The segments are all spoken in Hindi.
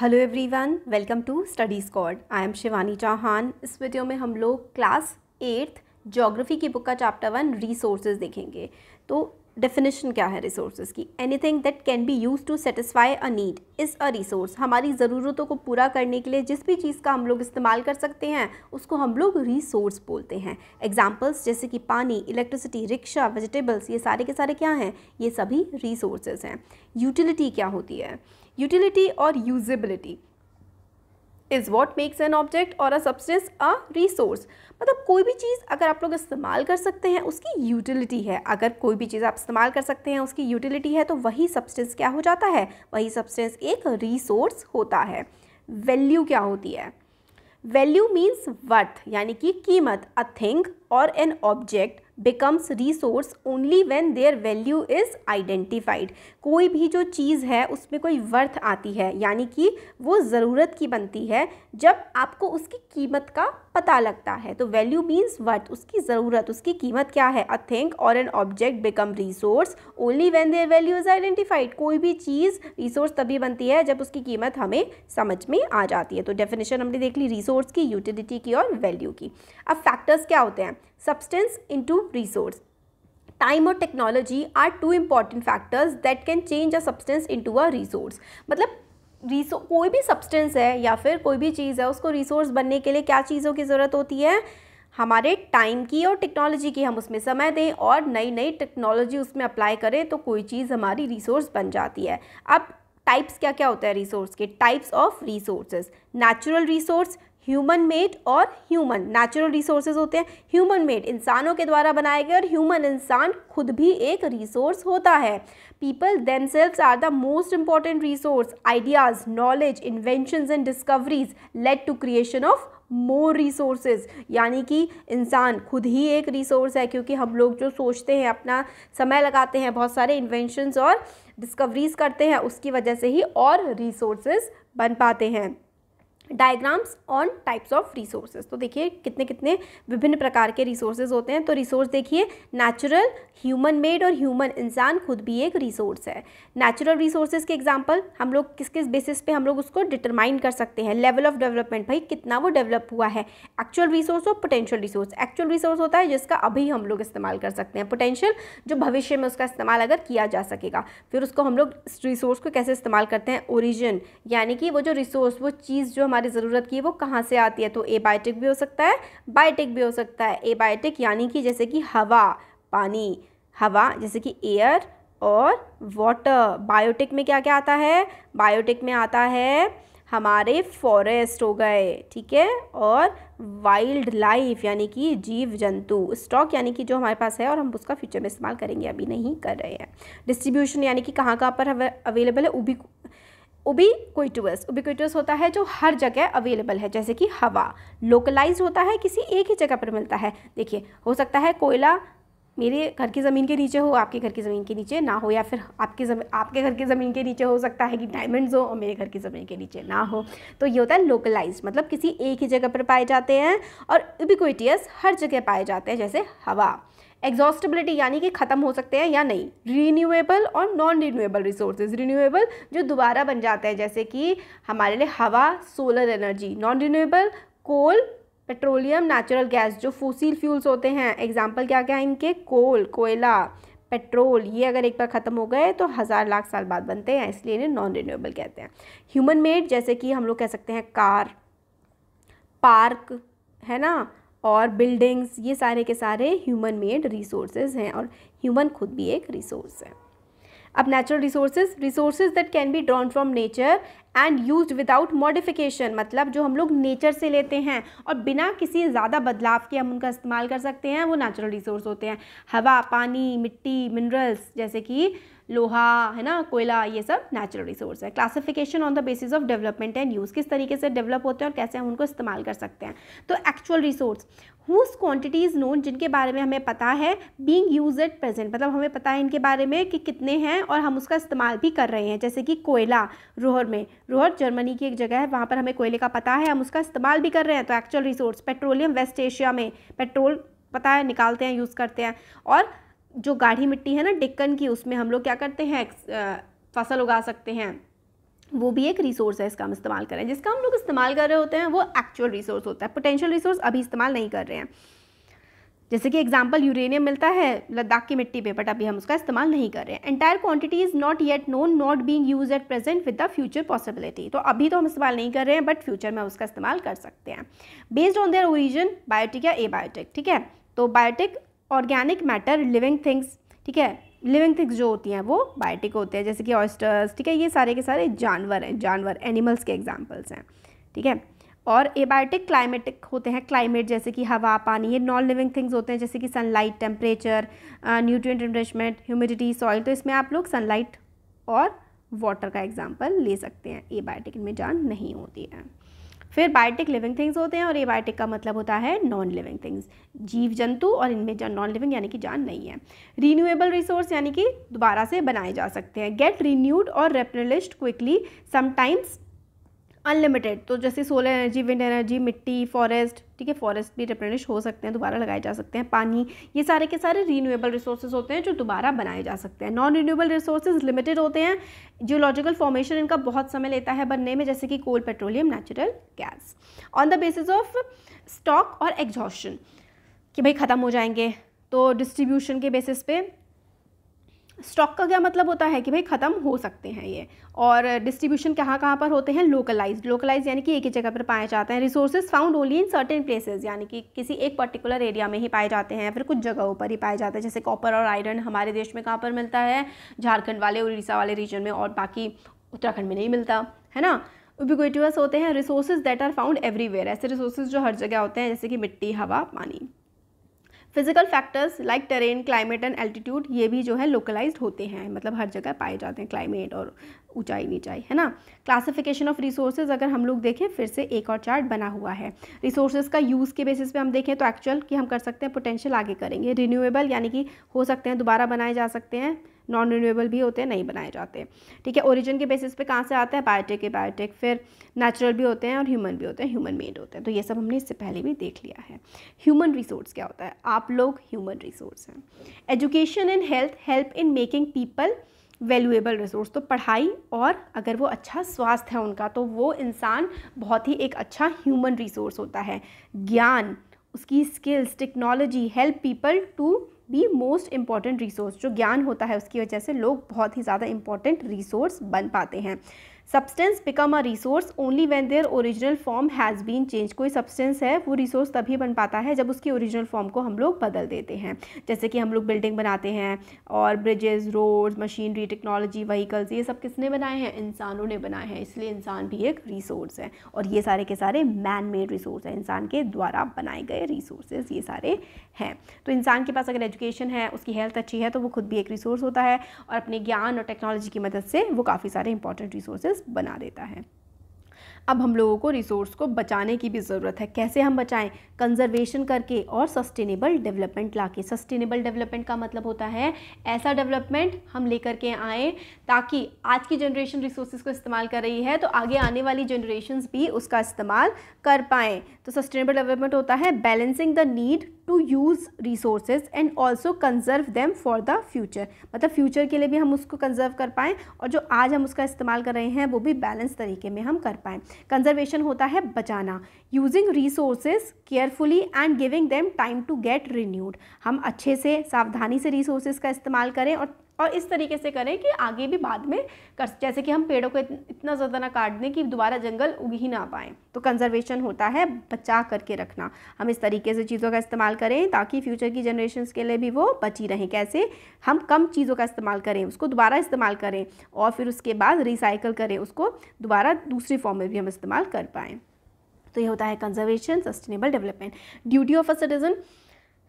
hello everyone welcome to study squad I am Shivani Chauhan इस वीडियो में हम लोग क्लास एट्थ जोग्राफ़ी की बुक का चैप्टर वन रिसोर्सेज देखेंगे तो डेफिनेशन क्या है रिसोर्सेज की anything that can be use to satisfy a need is a resource हमारी ज़रूरतों को पूरा करने के लिए जिस भी चीज़ का हम लोग इस्तेमाल कर सकते हैं उसको हम लोग रिसोर्स बोलते हैं एग्जाम्पल्स जैसे कि पानी इलेक्ट्रिसिटी रिक्शा वेजिटेबल्स ये सारे के सारे क्या हैं ये सभी रिसोर्सेज हैं यूटिलिटी क्या होती है utility or usability is what makes an object or a substance a resource मतलब कोई भी चीज़ अगर आप लोग इस्तेमाल कर सकते हैं उसकी यूटिलिटी है अगर कोई भी चीज़ आप इस्तेमाल कर सकते हैं उसकी यूटिलिटी है तो वही सब्सटेंस क्या हो जाता है वही सब्सटेंस एक रिसोर्स होता है वैल्यू क्या होती है वैल्यू मीन्स वर्थ यानी कि कीमत a thing or an object becomes resource only when their value is identified कोई भी जो चीज़ है उसमें कोई वर्थ आती है यानी कि वो ज़रूरत की बनती है जब आपको उसकी कीमत का पता लगता है तो वैल्यू मीन्स वर्थ उसकी ज़रूरत उसकी कीमत क्या है a think or an object become resource only when their value is identified कोई भी चीज़ रिसोर्स तभी बनती है जब उसकी कीमत हमें समझ में आ जाती है तो डेफिनेशन हमने देख ली रिसोर्स की यूटिलिटी की और वैल्यू की अब फैक्टर्स क्या होते हैं सब्सटेंस इंटू रिसोर्स टाइम और technology are two important factors that can change a substance into a resource मतलब रिसो कोई भी सब्सटेंस है या फिर कोई भी चीज़ है उसको रिसोर्स बनने के लिए क्या चीज़ों की ज़रूरत होती है हमारे टाइम की और टेक्नोलॉजी की हम उसमें समय दें और नई नई टेक्नोलॉजी उसमें अप्लाई करें तो कोई चीज़ हमारी रिसोर्स बन जाती है अब टाइप्स क्या क्या होता है रिसोर्स के types of resources natural resource human made और ह्यूमन नेचुरल रिसोर्सेज होते हैं ह्यूमन मेड इंसानों के द्वारा बनाए गए और ह्यूमन इंसान खुद भी एक रिसोर्स होता है people themselves are the most important resource ideas knowledge invention and discoveries lead to creation of more resources यानी कि इंसान खुद ही एक रिसोर्स है क्योंकि हम लोग जो सोचते हैं अपना समय लगाते हैं बहुत सारे इन्वेंशन और डिस्कवरीज करते हैं उसकी वजह से ही और रिसोर्सेज बन पाते हैं diagrams on types of resources तो देखिए कितने कितने विभिन्न प्रकार के रिसोर्सेज होते हैं तो रिसोर्स देखिए नेचुरल ह्यूमन मेड और ह्यूमन इंसान खुद भी एक रिसोर्स है नेचुरल रिसोर्सेज के एग्जांपल हम लोग किस किस बेसिस पे हम लोग उसको डिटरमाइन कर सकते हैं लेवल ऑफ डेवलपमेंट भाई कितना वो डेवलप हुआ है एक्चुअल रिसोर्स और पोटेंशियल रिसोर्स एक्चुअल रिसोर्स होता है जिसका अभी हम लोग इस्तेमाल कर सकते हैं पोटेंशियल जो भविष्य में उसका इस्तेमाल अगर किया जा सकेगा फिर उसको हम लोग रिसोर्स को कैसे इस्तेमाल करते हैं ओरिजिन यानी कि वो जो रिसोर्स वो चीज़ जो हमारी ज़रूरत की है वो कहाँ से आती है तो एबायोटिक भी हो सकता है बायोटिक भी हो सकता है एबायोटिक यानी कि जैसे कि हवा पानी हवा जैसे कि एयर और वाटर बायोटिक में क्या क्या आता है बायोटिक में आता है हमारे फॉरेस्ट हो गए ठीक है और वाइल्ड लाइफ यानी कि जीव जंतु स्टॉक यानी कि जो हमारे पास है और हम उसका फ्यूचर में इस्तेमाल करेंगे अभी नहीं कर रहे हैं डिस्ट्रीब्यूशन यानी कि कहाँ कहाँ पर अवेलेबल है वो भी उबिक्विटस उबिक्विटस होता है जो हर जगह अवेलेबल है जैसे कि हवा लोकलाइज होता है किसी एक ही जगह पर मिलता है देखिए हो सकता है कोयला मेरे घर की ज़मीन के नीचे हो आपके घर की ज़मीन के नीचे ना हो या फिर आपके आपके घर की ज़मीन के नीचे हो सकता है कि डायमंड्स हो और मेरे घर की ज़मीन के नीचे ना हो तो ये होता है लोकलाइज मतलब किसी एक ही जगह पर पाए जाते हैं और इबिक्विटियस हर जगह पाए जाते हैं जैसे हवा एग्जॉस्टेबिलिटी यानी कि ख़त्म हो सकते हैं या नहीं रीन्यूएबल और नॉन रीन्यूएबल रिसोर्सेज रीन्यूएबल जो दोबारा बन जाते हैं जैसे कि हमारे लिए हवा solar energy non renewable coal petroleum natural gas जो फूसिल फ्यूल्स होते हैं एग्जाम्पल क्या क्या है इनके कोल कोयला पेट्रोल ये अगर एक बार ख़त्म हो गए तो हज़ार लाख साल बाद बनते हैं इसलिए इन्हें नॉन रीन्यूएबल कहते हैं ह्यूमन मेड जैसे कि हम लोग कह सकते हैं कार पार्क है ना और बिल्डिंग्स ये सारे के सारे ह्यूमन मेड रिसोर्सेज हैं और ह्यूमन खुद भी एक रिसोर्स है अब natural resources resources that can be drawn from nature and use without modification मतलब जो हम लोग नेचर से लेते हैं और बिना किसी ज़्यादा बदलाव के हम उनका इस्तेमाल कर सकते हैं वो नेचुरल रिसोर्स होते हैं हवा पानी मिट्टी मिनरल्स जैसे कि लोहा है ना कोयला ये सब नेचुरल रिसोर्स है classification on the basis of development and use किस तरीके से डेवलप होते हैं और कैसे हम उनको इस्तेमाल कर सकते हैं तो actual resource whose quantities known जिनके बारे में हमें पता है बींग यूज एट प्रेजेंट मतलब हमें पता है इनके बारे में कि कितने हैं और हम उसका इस्तेमाल भी कर रहे हैं जैसे कि कोयला रोहर में रोहर जर्मनी की एक जगह है वहाँ पर हमें कोयले का पता है हम उसका इस्तेमाल भी कर रहे हैं तो actual resource petroleum West Asia में पेट्रोल पता है निकालते हैं यूज़ करते हैं और जो गाढ़ी मिट्टी है ना डिक्कन की उसमें हम लोग क्या करते हैं फसल उगा सकते हैं वो भी एक रिसोर्स है इसका हम इस्तेमाल करें जिसका हम लोग इस्तेमाल कर रहे होते हैं वो एक्चुअल रिसोर्स होता है पोटेंशियल रिसोर्स अभी इस्तेमाल नहीं कर रहे हैं जैसे कि एग्जाम्पल यूरेनियम मिलता है लद्दाख की मिट्टी पे बट अभी हम उसका इस्तेमाल नहीं कर रहे हैं entire quantity is not yet known not being use at present with the future possibility तो अभी तो हम इस्तेमाल नहीं कर रहे हैं बट फ्यूचर में उसका इस्तेमाल कर सकते हैं based on their origin biotic या ए बायोटिक ठीक है तो biotic organic matter living things ठीक है लिविंग थिंग्स जो होती हैं वो बायोटिक होते हैं जैसे कि ऑयस्टर्स ठीक है ये सारे के सारे जानवर हैं जानवर एनिमल्स के एग्जाम्पल्स हैं ठीक है और एबायोटिक क्लाइमेटिक होते हैं क्लाइमेट जैसे कि हवा पानी ये नॉन लिविंग थिंग्स होते हैं जैसे कि sunlight temperature nutrient refreshment humidity soil तो इसमें आप लोग सनलाइट और वाटर का एग्जाम्पल ले सकते हैं एबायोटिक इनमें जान नहीं होती है फिर बायोटिक लिविंग थिंग्स होते हैं और एबायोटिक का मतलब होता है नॉन लिविंग थिंग्स जीव जंतु और इनमें जान नॉन लिविंग यानी कि जान नहीं है रीन्यूएबल रिसोर्स यानी कि दोबारा से बनाए जा सकते हैं गेट रीन्यूड और रेपनलिस्ट क्विकली समटाइम्स अनलिमिटेड तो जैसे सोलर एनर्जी विंड एनर्जी मिट्टी फॉरेस्ट ठीक है फॉरेस्ट भी रिप्लेनिश हो सकते हैं दोबारा लगाए जा सकते हैं पानी ये सारे के सारे रीन्यूएबल रिसोर्सेज होते हैं जो दोबारा बनाए जा सकते हैं नॉन रीन्यूएबल रिसोर्सेज लिमिटेड होते हैं जियोलॉजिकल फॉर्मेशन इनका बहुत समय लेता है बनने में जैसे कि coal petroleum natural gas on the basis of stock और एग्जॉशन कि भाई ख़त्म हो जाएंगे तो डिस्ट्रीब्यूशन के बेसिस पे स्टॉक का क्या मतलब होता है कि भाई ख़त्म हो सकते हैं ये और डिस्ट्रीब्यूशन कहाँ कहाँ पर होते हैं लोकलाइज्ड लोकलाइज यानी कि एक ही जगह पर पाए जाते हैं resources found only in certain places यानी कि किसी एक पर्टिकुलर एरिया में ही पाए जाते हैं फिर कुछ जगहों पर ही पाए जाते हैं जैसे कॉपर और आयरन हमारे देश में कहाँ पर मिलता है झारखंड वाले उड़ीसा वाले रीजन में और बाकी उत्तराखंड में नहीं मिलता है ना उबिगोटिवस होते हैं resources that are found everywhere ऐसे रिसोर्सेज जो हर जगह होते हैं जैसे कि मिट्टी हवा पानी physical factors like terrain climate and altitude ये भी जो है लोकलाइज्ड होते हैं मतलब हर जगह पाए जाते हैं क्लाइमेट और ऊंचाई नीचाई है ना क्लासिफिकेशन ऑफ रिसोर्सेज अगर हम लोग देखें फिर से एक और चार्ट बना हुआ है रिसोर्सेज का यूज़ के बेसिस पे हम देखें तो एक्चुअल कि हम कर सकते हैं पोटेंशियल आगे करेंगे रिन्यूएबल यानी कि हो सकते हैं दोबारा बनाए जा सकते हैं नॉन रिन्यूएबल भी होते हैं नहीं बनाए जाते ठीक है ओरिजिन के बेसिस पे कहाँ से आता है बायोटेक है बायोटेक फिर नेचुरल भी होते हैं और ह्यूमन भी होते हैं ह्यूमन मेड होते हैं तो ये सब हमने इससे पहले भी देख लिया है ह्यूमन रिसोर्स क्या होता है आप लोग ह्यूमन रिसोर्स हैं education and health help in making people valuable resource तो पढ़ाई और अगर वो अच्छा स्वास्थ्य है उनका तो वो इंसान बहुत ही एक अच्छा ह्यूमन रिसोर्स होता है ज्ञान उसकी skills technology help people to be most important resource जो ज्ञान होता है उसकी वजह से लोग बहुत ही ज़्यादा इम्पॉर्टेंट रिसोर्स बन पाते हैं substance become a resource only when their original form has been change कोई सब्सटेंस है वो रिसोर्स तभी बन पाता है जब उसकी ओरिजिनल फॉर्म को हम लोग बदल देते हैं जैसे कि हम लोग बिल्डिंग बनाते हैं और bridges road machinery technology vehicles ये सब किसने बनाए हैं इंसानों ने बनाए हैं इसलिए इंसान भी एक रिसोर्स है और ये सारे के सारे मैन मेड रिसोर्स हैं इंसान के द्वारा बनाए गए रिसोर्सेज ये सारे हैं तो इंसान के पास अगर एजुकेशन है उसकी हेल्थ अच्छी है तो वो खुद भी एक रिसोर्स होता है और अपने ज्ञान और टेक्नोलॉजी की मदद से वो काफ़ी सारे इंपॉर्टेंट रिसोर्सेज बना देता है अब हम लोगों को रिसोर्स को बचाने की भी ज़रूरत है कैसे हम बचाएं कंजर्वेशन करके और सस्टेनेबल डेवलपमेंट ला के सस्टेनेबल डेवलपमेंट का मतलब होता है ऐसा डेवलपमेंट हम लेकर के आएँ ताकि आज की जनरेशन रिसोर्स को इस्तेमाल कर रही है तो आगे आने वाली जनरेशन भी उसका इस्तेमाल कर पाएँ तो सस्टेनेबल डेवलपमेंट होता है balancing the need to use resources and also conserve them for the future मतलब फ्यूचर के लिए भी हम उसको कंजर्व कर पाएँ और जो आज हम उसका इस्तेमाल कर रहे हैं वो भी बैलेंस तरीके में हम कर पाएँ कंजर्वेशन होता है बचाना using resources carefully and giving them time to get renewed हम अच्छे से सावधानी से रिसोर्सेज का इस्तेमाल करें और और इस तरीके से करें कि आगे भी बाद में कर जैसे कि हम पेड़ों को इतना ज़्यादा ना काट दें कि दोबारा जंगल उग ही ना पाएँ तो कंजर्वेशन होता है बचा करके रखना हम इस तरीके से चीज़ों का इस्तेमाल करें ताकि फ्यूचर की जनरेशन के लिए भी वो बची रहें कैसे हम कम चीज़ों का इस्तेमाल करें उसको दोबारा इस्तेमाल करें और फिर उसके बाद रिसाइकल करें उसको दोबारा दूसरी फॉर्म में भी हम इस्तेमाल कर पाएँ तो ये होता है conservation sustainable development duty of a citizen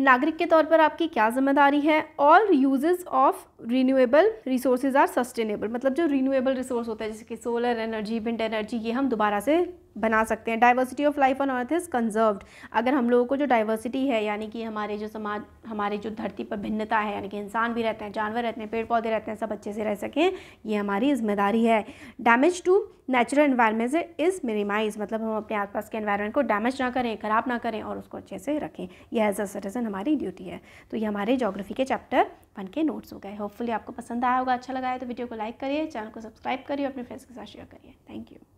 नागरिक के तौर पर आपकी क्या जिम्मेदारी है all uses of renewable resources are sustainable मतलब जो रीन्यूएबल रिसोर्स होता है जैसे कि सोलर एनर्जी विंड एनर्जी ये हम दोबारा से बना सकते हैं diversity of life on earth is conserved अगर हम लोगों को जो डाइवर्सिटी है यानी कि हमारे जो समाज हमारे जो धरती पर भिन्नता है यानी कि इंसान भी रहते हैं जानवर रहते हैं पेड़ पौधे रहते हैं सब अच्छे से रह सकें ये हमारी जिम्मेदारी है damage to natural environment is minimise मतलब हम अपने आसपास के इन्वायरमेंट को डैमेज ना करें ख़राब ना करें और उसको अच्छे से रखें यह एज अ सिटीज़न हमारी ड्यूटी है तो ये हमारे जोग्राफी के चैप्टर वन के नोट्स हो गए होपफुली आपको पसंद आया होगा अच्छा लगा है तो वीडियो को लाइक करिए चैनल को सब्सक्राइब करिए अपने फ्रेंड्स के साथ शेयर करिए थैंक यू